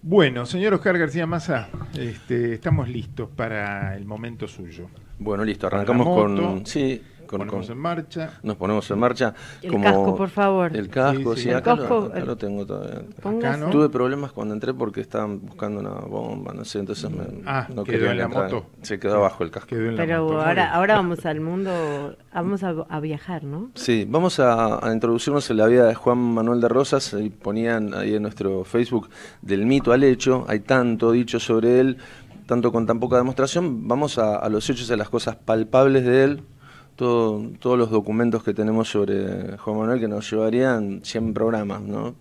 Bueno, señor Oscar García Massa, este, estamos listos para el momento suyo. Bueno, listo, arrancamos con... Sí, ponemos en marcha. Nos ponemos en marcha. El casco, por favor. El casco, sí, lo, eh, tengo todavía. Tuve problemas cuando entré porque estaban buscando una bomba, no sé, entonces me, ah, no quedó en la moto. Se quedó abajo el casco. Pero ahora, vamos al mundo, vamos a, viajar, ¿no? Sí, vamos a, introducirnos en la vida de Juan Manuel de Rosas, y ponían ahí en nuestro Facebook, del mito al hecho, hay tanto dicho sobre él, tanto con tan poca demostración, vamos a, a los hechos, a las cosas palpables de él, todos los documentos que tenemos sobre Juan Manuel que nos llevarían 100 programas, ¿no?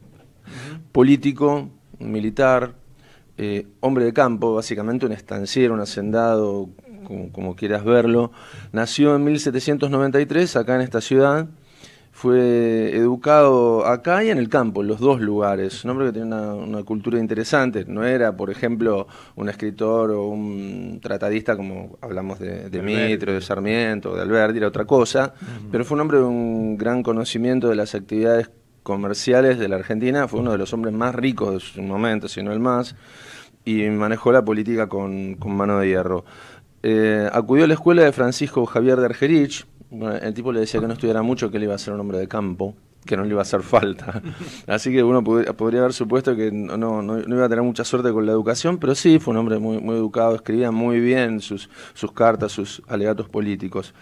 Político, militar, eh, hombre de campo, básicamente un estanciero, un hacendado, como, quieras verlo. Nació en 1793 acá en esta ciudad fue educado acá y en el campo, en los dos lugares. Un hombre que tenía una, cultura interesante. No era, por ejemplo, un escritor o un tratadista como hablamos de, de de Sarmiento, de Alberti, era otra cosa. Pero fue un hombre de un gran conocimiento de las actividades comerciales de la Argentina. Fue uno de los hombres más ricos de su momento, si no el más. Y manejó la política con, mano de hierro. Eh, acudió a la escuela de Francisco Javier de Argerich bueno, el tipo le decía que no estudiara mucho, que él iba a ser un hombre de campo, que no le iba a hacer falta. Así que uno podría haber supuesto que no, no, iba a tener mucha suerte con la educación, pero sí, fue un hombre muy, educado, escribía muy bien sus, sus cartas, sus alegatos políticos.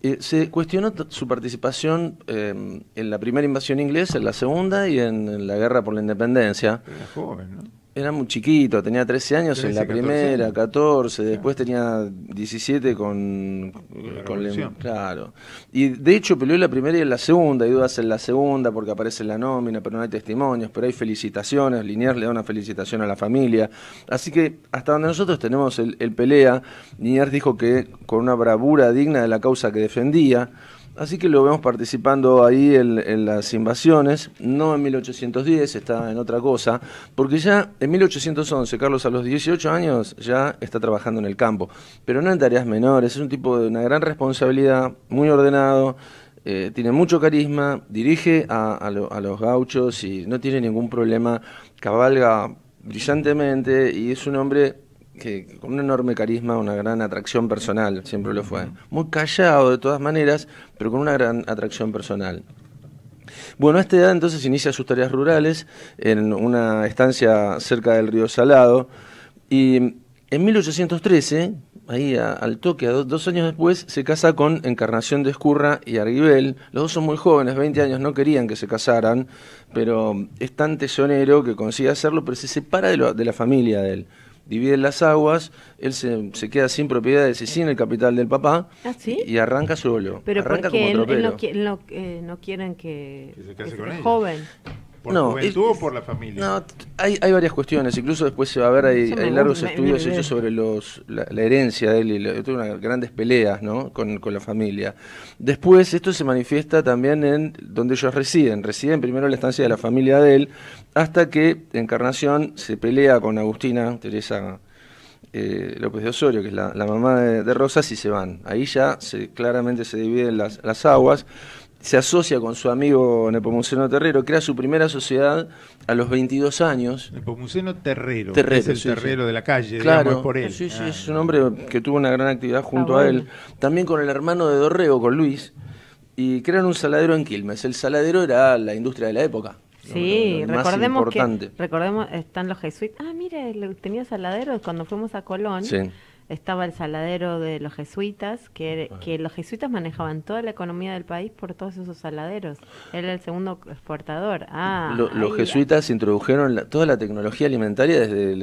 Eh, se cuestionó su participación eh, en la primera invasión inglesa, en la segunda y en, en la guerra por la independencia. Era joven, ¿no? era muy chiquito, tenía 13 años en la primera, 14, después tenía 17 con, con claro. Y de hecho peleó en la primera y en la segunda, hay dudas en la segunda porque aparece en la nómina, pero no hay testimonios, pero hay felicitaciones, linier le da una felicitación a la familia. Así que hasta donde nosotros tenemos el, el pelea, Liniers dijo que con una bravura digna de la causa que defendía, Así que lo vemos participando ahí en, las invasiones, no en 1810, está en otra cosa, porque ya en 1811, Carlos a los 18 años ya está trabajando en el campo, pero no en tareas menores, es un tipo de una gran responsabilidad, muy ordenado, eh, tiene mucho carisma, dirige a, a los gauchos y no tiene ningún problema, cabalga brillantemente y es un hombre con un enorme carisma, una gran atracción personal, siempre lo fue. Muy callado de todas maneras, pero con una gran atracción personal. Bueno, a esta edad entonces inicia sus tareas rurales en una estancia cerca del río Salado y en 1813, ahí al toque, dos años después, se casa con Encarnación de Escurra y Arguibel. Los dos son muy jóvenes, 20 años, no querían que se casaran, pero es tan tesonero que consigue hacerlo, pero se separa de la familia de él dividen las aguas, él se, queda sin propiedades y sin el capital del papá ¿Ah, y arranca solo. Pero arranca como eh, no, quieren que, que se joven. ¿Por no, juventud o por la familia? No, hay, varias cuestiones. Incluso después se va a ver, hay, largos estudios hechos sobre los, la, herencia de él y grandes peleas con, la familia. Después, esto se manifiesta también en donde ellos residen. Residen primero en la estancia de la familia de él, hasta que Encarnación se pelea con Agustina, Teresa eh, López de Osorio, que es la, mamá de, Rosas, y se van. Ahí ya se, claramente se dividen las, las aguas se asocia con su amigo Nepomuceno Terrero, crea su primera sociedad a los 22 años. Nepomuceno Terrero, Terrero es el terrero de la calle, claro, digamos, es por él. Sí, sí, es un ah. hombre que tuvo una gran actividad junto ah, a él, también con el hermano de Dorrego, con Luis, y crean un saladero en Quilmes. El saladero era la industria de la época. Sí, recordemos que recordemos están los jesuitas. Ah, mire, tenía saladeros cuando fuimos a Colón. Sí estaba el saladero de los jesuitas, que, los jesuitas manejaban toda la economía del país por todos esos saladeros. era el segundo exportador. Ah, los jesuitas introdujeron toda la tecnología alimentaria desde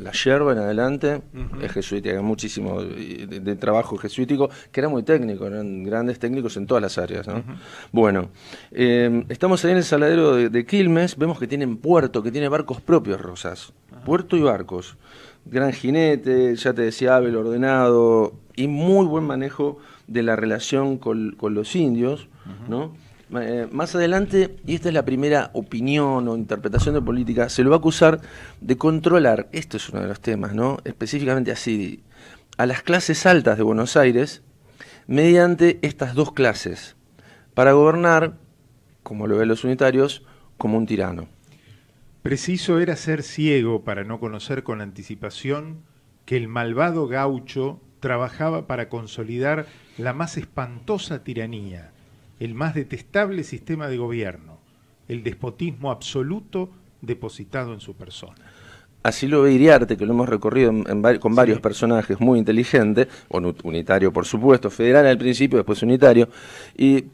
la, yerba en adelante. Es jesuita, muchísimo de, trabajo jesuítico, que era muy técnico, eran grandes técnicos en todas las áreas. Bueno, em, estamos ahí en el saladero de, Quilmes, vemos que tienen puerto, que tiene barcos propios, Rosas. Puerto y barcos gran jinete, ya te decía Abel, ordenado y muy buen manejo de la relación con, los indios, ¿no? Eh, más adelante, y esta es la primera opinión o interpretación de política, se lo va a acusar de controlar, esto es uno de los temas, ¿no? Específicamente así, a las clases altas de Buenos Aires mediante estas dos clases, para gobernar, como lo ven los unitarios, como un tirano. Preciso era ser ciego para no conocer con anticipación que el malvado gaucho trabajaba para consolidar la más espantosa tiranía, el más detestable sistema de gobierno, el despotismo absoluto depositado en su persona. Así lo ve Iriarte, que lo hemos recorrido con varios personajes, muy inteligentes, unitario por supuesto, federal al principio, después unitario,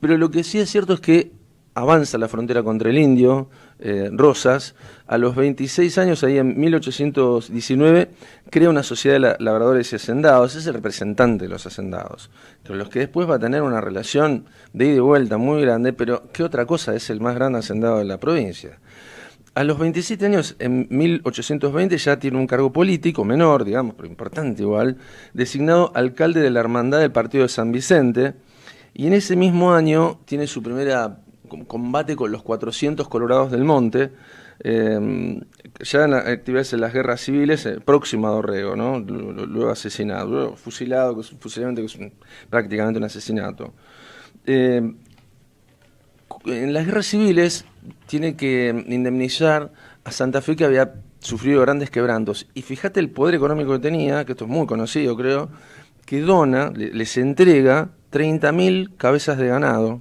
pero lo que sí es cierto es que avanza la frontera contra el indio, eh, Rosas, a los 26 años, ahí en 1819, crea una sociedad de labradores y hacendados, es el representante de los hacendados, con los que después va a tener una relación de ida y vuelta muy grande, pero ¿qué otra cosa es el más gran hacendado de la provincia? A los 27 años, en 1820, ya tiene un cargo político, menor, digamos, pero importante igual, designado alcalde de la Hermandad del Partido de San Vicente, y en ese mismo año tiene su primera combate con los 400 colorados del monte, em, ya en las actividades en las guerras civiles, próxima eh, próximo a Dorrego, ¿no? luego asesinado, luego fusilado, que es prácticamente un asesinato. Em, en las guerras civiles tiene que indemnizar a Santa Fe que había sufrido grandes quebrantos. Y fíjate el poder económico que tenía, que esto es muy conocido creo, que dona, les entrega 30.000 cabezas de ganado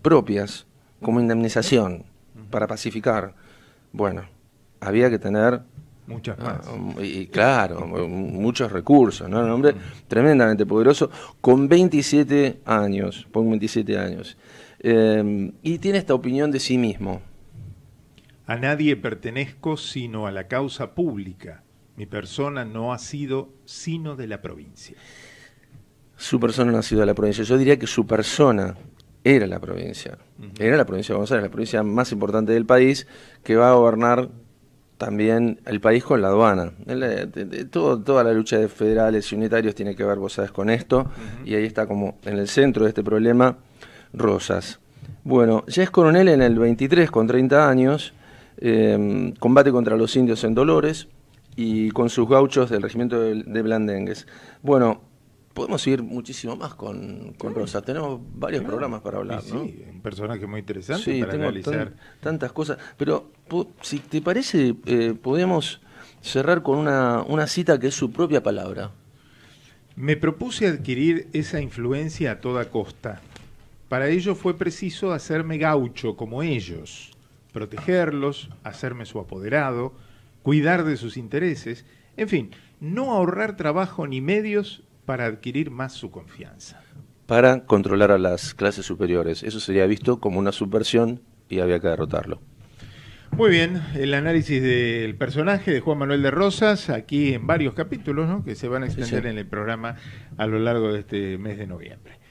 propias como indemnización para pacificar. Bueno, había que tener Muchas ah, más. Um, y claro, um, um, muchos recursos, ¿no? Un hombre tremendamente poderoso, con 27 años, con 27 años. Em, y tiene esta opinión de sí mismo. A nadie pertenezco sino a la causa pública. Mi persona no ha sido sino de la provincia. Su persona no ha sido de la provincia. Yo diría que su persona era la provincia. Era la provincia de González, la provincia más importante del país, que va a gobernar también el país con la aduana. Eh, toda la lucha de federales y unitarios tiene que ver, vos sabes, con esto, y ahí está como en el centro de este problema Rosas. Bueno, ya es coronel en el 23, con 30 años, em, combate contra los indios en Dolores y con sus gauchos del regimiento de, de Blandengues. Bueno, Podemos seguir muchísimo más con, Rosa. Tenemos varios programas para hablar. ¿no? un personaje muy interesante para analizar. tantas cosas. Pero si te parece, eh, podemos cerrar con una, una cita que es su propia palabra. Me propuse adquirir esa influencia a toda costa. Para ello fue preciso hacerme gaucho como ellos, protegerlos, hacerme su apoderado, cuidar de sus intereses, en fin, no ahorrar trabajo ni medios para adquirir más su confianza. Para controlar a las clases superiores. Eso sería visto como una subversión y había que derrotarlo. Muy bien, el análisis del personaje de Juan Manuel de Rosas, aquí en varios capítulos que se van a extender en el programa a lo largo de este mes de noviembre.